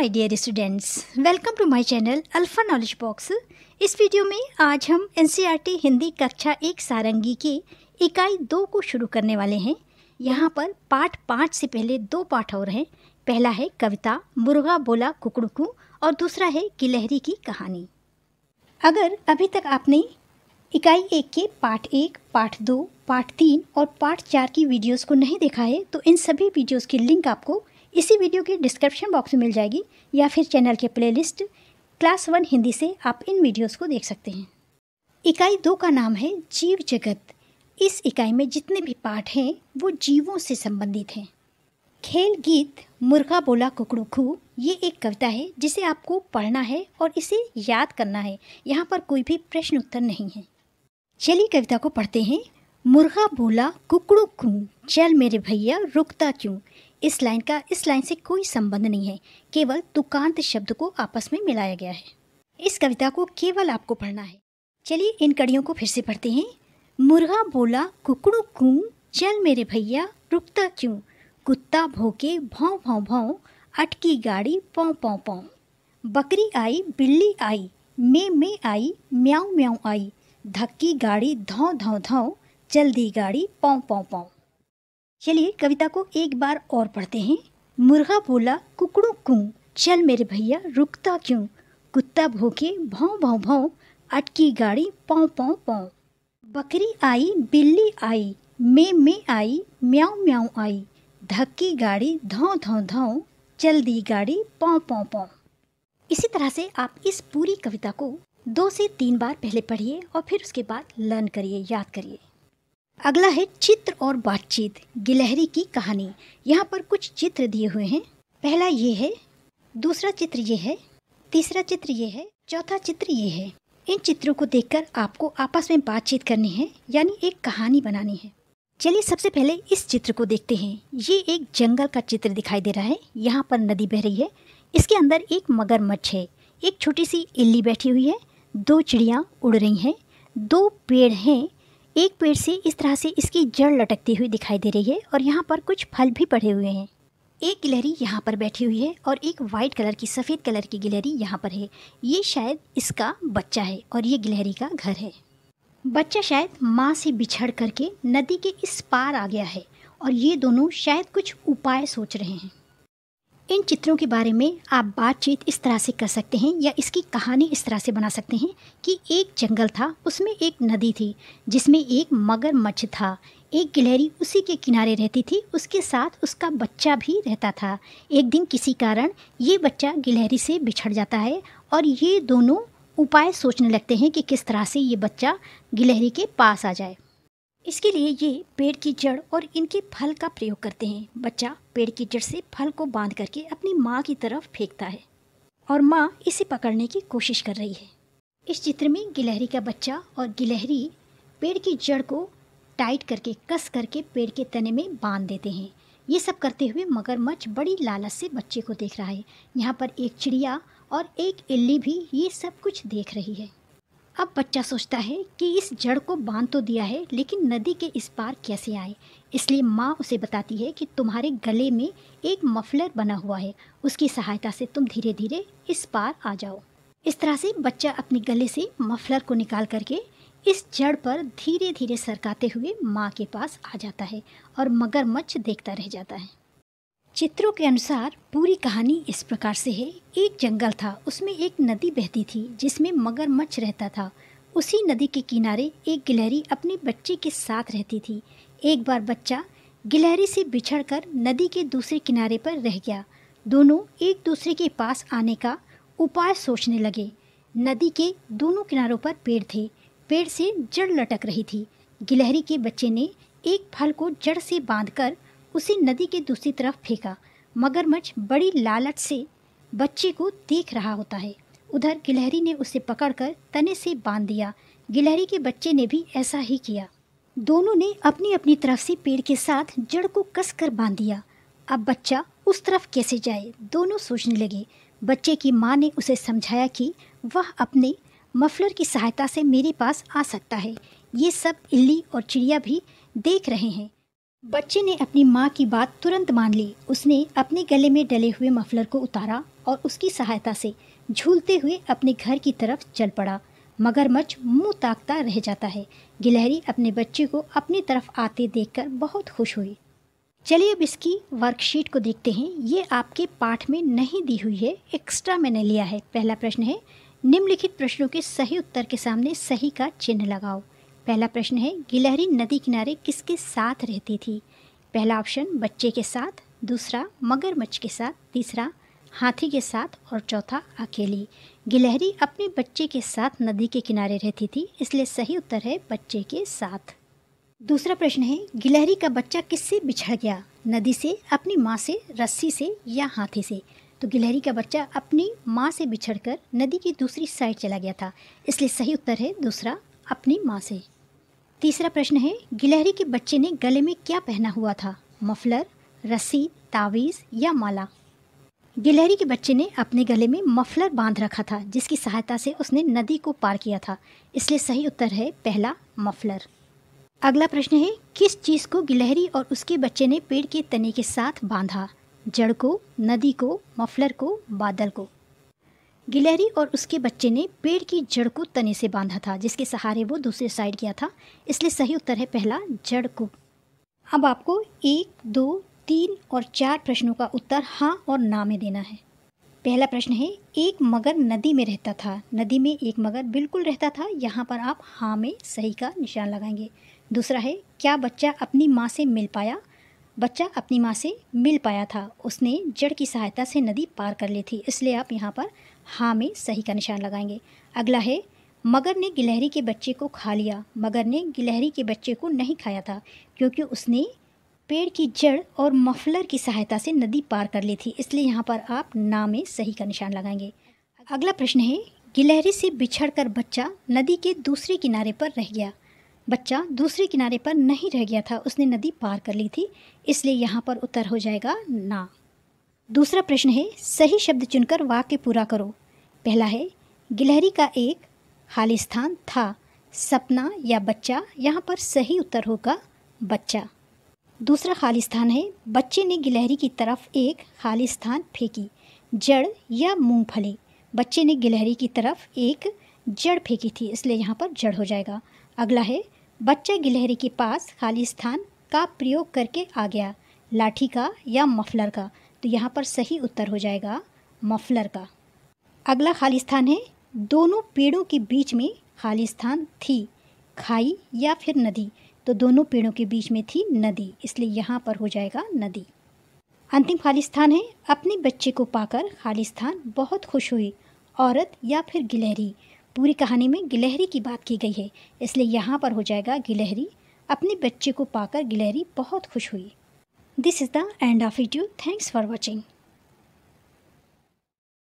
my dear students welcome to my channel alpha knowledge box इस video में आज हम एन e हिंदी कक्षा एक सारंगी की इकाई दो को शुरू करने वाले हैं यहाँ पर पार्ट पाँच से पहले दो पाठ और हैं पहला है कविता मुर्गा बोला कुकड़ुकू और दूसरा है गिलहरी की कहानी अगर अभी तक आपने इकाई एक के पार्ट एक पार्ट दो पार्ट तीन और पार्ट चार की वीडियोज़ को नहीं देखा है तो इन सभी वीडियोज़ की लिंक आपको इसी वीडियो के डिस्क्रिप्शन बॉक्स में मिल जाएगी या फिर चैनल के प्लेलिस्ट क्लास वन हिंदी से आप इन वीडियोस को देख सकते हैं इकाई दो का नाम है जीव जगत इस इकाई में जितने भी पाठ हैं वो जीवों से संबंधित हैं खेल गीत मुर्गा बोला कुकड़ू खू ये एक कविता है जिसे आपको पढ़ना है और इसे याद करना है यहाँ पर कोई भी प्रश्न उत्तर नहीं है चलिए कविता को पढ़ते हैं मुर्गा बोला कुकड़ू खू चल मेरे भैया रुकता क्यों इस लाइन का इस लाइन से कोई संबंध नहीं है केवल तुकांत शब्द को आपस में मिलाया गया है इस कविता को केवल आपको पढ़ना है चलिए इन कड़ियों को फिर से पढ़ते हैं मुर्गा बोला कुकड़ू कू चल मेरे भैया रुकता क्यों कुत्ता भोके भौं भौ भौ अटकी गाड़ी पौ पौ पौ बकरी आई बिल्ली आई मे मे आई म्याऊ म्याऊ आई धक्की गाड़ी धौ धौ धौ चल दी गाड़ी पौ पौ पौ चलिए कविता को एक बार और पढ़ते हैं मुर्गा बोला कुकड़ू कु चल मेरे भैया रुकता क्यों कुत्ता भोके भाव भाव भाव अटकी गाड़ी पाँव पाँव पाँव बकरी आई बिल्ली आई मैं मैं आई म्याऊ म्याओ आई धक्की गाड़ी धाव धौ धौ चल दी गाड़ी पाँव पाँव पाँव इसी तरह से आप इस पूरी कविता को दो से तीन बार पहले पढ़िए और फिर उसके बाद लर्न करिए याद करिए अगला है चित्र और बातचीत गिलहरी की कहानी यहाँ पर कुछ चित्र दिए हुए हैं पहला ये है दूसरा चित्र ये है तीसरा चित्र ये है चौथा चित्र ये है इन चित्रों को देखकर आपको आपस में बातचीत करनी है यानी एक कहानी बनानी है चलिए सबसे पहले इस चित्र को देखते हैं ये एक जंगल का चित्र दिखाई दे रहा है यहाँ पर नदी बह रही है इसके अंदर एक मगरमच्छ है एक छोटी सी इल्ली बैठी हुई है दो चिड़िया उड़ रही हैं दो पेड़ हैं एक पेड़ से इस तरह से इसकी जड़ लटकती हुई दिखाई दे रही है और यहाँ पर कुछ फल भी पड़े हुए हैं एक गिलहरी यहाँ पर बैठी हुई है और एक वाइट कलर की सफ़ेद कलर की गिलहरी यहाँ पर है ये शायद इसका बच्चा है और ये गिलहरी का घर है बच्चा शायद माँ से बिछड़ करके नदी के इस पार आ गया है और ये दोनों शायद कुछ उपाय सोच रहे हैं इन चित्रों के बारे में आप बातचीत इस तरह से कर सकते हैं या इसकी कहानी इस तरह से बना सकते हैं कि एक जंगल था उसमें एक नदी थी जिसमें एक मगरमच्छ था एक गिलहरी उसी के किनारे रहती थी उसके साथ उसका बच्चा भी रहता था एक दिन किसी कारण ये बच्चा गिलहरी से बिछड़ जाता है और ये दोनों उपाय सोचने लगते हैं कि किस तरह से ये बच्चा गिलहरी के पास आ जाए इसके लिए ये पेड़ की जड़ और इनके फल का प्रयोग करते हैं बच्चा पेड़ की जड़ से फल को बांध करके अपनी माँ की तरफ फेंकता है और माँ इसे पकड़ने की कोशिश कर रही है इस चित्र में गिलहरी का बच्चा और गिलहरी पेड़ की जड़ को टाइट करके कस करके पेड़ के तने में बांध देते हैं ये सब करते हुए मगरमच्छ बड़ी लालच से बच्चे को देख रहा है यहाँ पर एक चिड़िया और एक इल्ली भी ये सब कुछ देख रही है अब बच्चा सोचता है कि इस जड़ को बांध तो दिया है लेकिन नदी के इस पार कैसे आए इसलिए माँ उसे बताती है कि तुम्हारे गले में एक मफलर बना हुआ है उसकी सहायता से तुम धीरे धीरे इस पार आ जाओ इस तरह से बच्चा अपने गले से मफलर को निकाल करके इस जड़ पर धीरे धीरे सरकाते हुए माँ के पास आ जाता है और मगरमच्छ देखता रह जाता है चित्रों के अनुसार पूरी कहानी इस प्रकार से है एक जंगल था उसमें एक नदी बहती थी जिसमें मगरमच्छ रहता था उसी नदी के किनारे एक गिलहरी अपने बच्चे के साथ रहती थी एक बार बच्चा गिलहरी से बिछड़कर नदी के दूसरे किनारे पर रह गया दोनों एक दूसरे के पास आने का उपाय सोचने लगे नदी के दोनों किनारों पर पेड़ थे पेड़ से जड़ लटक रही थी गिलहरी के बच्चे ने एक फल को जड़ से बांधकर कर उसे नदी के दूसरी तरफ फेंका मगरमच्छ बड़ी लालच से बच्चे को देख रहा होता है उधर गिलहरी ने उसे पकड़कर तने से बांध दिया गिलहरी के बच्चे ने भी ऐसा ही किया दोनों ने अपनी अपनी तरफ से पेड़ के साथ जड़ को कसकर बांध दिया अब बच्चा उस तरफ कैसे जाए दोनों सोचने लगे बच्चे की माँ ने उसे समझाया कि वह अपने मफलर की सहायता से मेरे पास आ सकता है ये सब इल्ली और चिड़िया भी देख रहे हैं बच्चे ने अपनी माँ की बात तुरंत मान ली उसने अपने गले में डले हुए मफलर को उतारा और उसकी सहायता से झूलते हुए अपने घर की तरफ चल पड़ा मगरमच्छ मुंह ताकता रह जाता है गिलहरी अपने बच्चे को अपनी तरफ आते देखकर बहुत खुश हुई चलिए अब इसकी वर्कशीट को देखते हैं ये आपके पाठ में नहीं दी हुई है एक्स्ट्रा मैंने लिया है पहला प्रश्न है निम्नलिखित प्रश्नों के सही उत्तर के सामने सही का चिन्ह लगाओ पहला प्रश्न है गिलहरी नदी किनारे किसके साथ रहती थी पहला ऑप्शन बच्चे के साथ दूसरा मगरमच्छ के साथ तीसरा हाथी के साथ और चौथा अकेली गिलहरी अपने बच्चे के साथ नदी के किनारे रहती थी इसलिए सही उत्तर है बच्चे के साथ दूसरा प्रश्न है गिलहरी का बच्चा किससे बिछड़ गया नदी से अपनी माँ से रस्सी से या हाथी से तो गिलहरी का बच्चा अपनी माँ से बिछड़कर नदी की दूसरी साइड चला गया था इसलिए सही उत्तर है दूसरा अपनी माँ से तीसरा प्रश्न है गिलहरी के बच्चे ने गले में क्या पहना हुआ था मफलर रस्सी तावीज़ या माला गिलहरी के बच्चे ने अपने गले में मफलर बांध रखा था जिसकी सहायता से उसने नदी को पार किया था इसलिए सही उत्तर है पहला मफलर अगला प्रश्न है किस चीज़ को गिलहरी और उसके बच्चे ने पेड़ के तने के साथ बांधा जड़ को नदी को मफलर को बादल को गिलहरी और उसके बच्चे ने पेड़ की जड़ को तने से बांधा था जिसके सहारे वो दूसरे साइड गया था इसलिए सही उत्तर है पहला जड़ को अब आपको एक दो तीन और चार प्रश्नों का उत्तर हाँ और ना में देना है पहला प्रश्न है एक मगर नदी में रहता था नदी में एक मगर बिल्कुल रहता था यहाँ पर आप हाँ में सही का निशान लगाएंगे दूसरा है क्या बच्चा अपनी माँ से मिल पाया बच्चा अपनी माँ से मिल पाया था उसने जड़ की सहायता से नदी पार कर ली थी इसलिए आप यहाँ पर हाँ में सही का निशान लगाएंगे अगला है मगर ने गिलहरी के बच्चे को खा लिया मगर ने गिलहरी के बच्चे को नहीं खाया था क्योंकि उसने पेड़ की जड़ और मफलर की सहायता से नदी पार कर ली थी इसलिए यहाँ पर आप ना में सही का निशान लगाएंगे अगला प्रश्न है गिलहरी से बिछड़कर बच्चा नदी के दूसरे किनारे पर रह गया बच्चा दूसरे किनारे पर नहीं रह गया था उसने नदी पार कर ली थी इसलिए यहाँ पर उत्तर हो जाएगा ना दूसरा प्रश्न है सही शब्द चुनकर वाक्य पूरा करो पहला है गिलहरी का एक स्थान था सपना या बच्चा यहाँ पर सही उत्तर होगा बच्चा दूसरा स्थान है बच्चे ने गिलहरी की तरफ एक स्थान फेंकी जड़ या मूंगफली बच्चे ने गिलहरी की तरफ एक जड़ फेंकी थी इसलिए यहाँ पर जड़ हो जाएगा अगला है बच्चे गिलहरी के पास खाली स्थान का प्रयोग करके आ गया लाठी का या मफलर का तो यहाँ पर सही उत्तर हो जाएगा मफलर का अगला खाली स्थान है दोनों पेड़ों के बीच में खाली स्थान थी खाई या फिर नदी तो दोनों पेड़ों के बीच में थी नदी इसलिए यहाँ पर हो जाएगा नदी अंतिम खाली स्थान है अपने बच्चे को पाकर खाली स्थान बहुत खुश हुई औरत या फिर गिलहरी पूरी कहानी में गिलहरी की बात की गई है इसलिए यहाँ पर हो जाएगा गिलहरी अपने बच्चे को पाकर गिलहरी बहुत खुश हुई this is the end of it you thanks for watching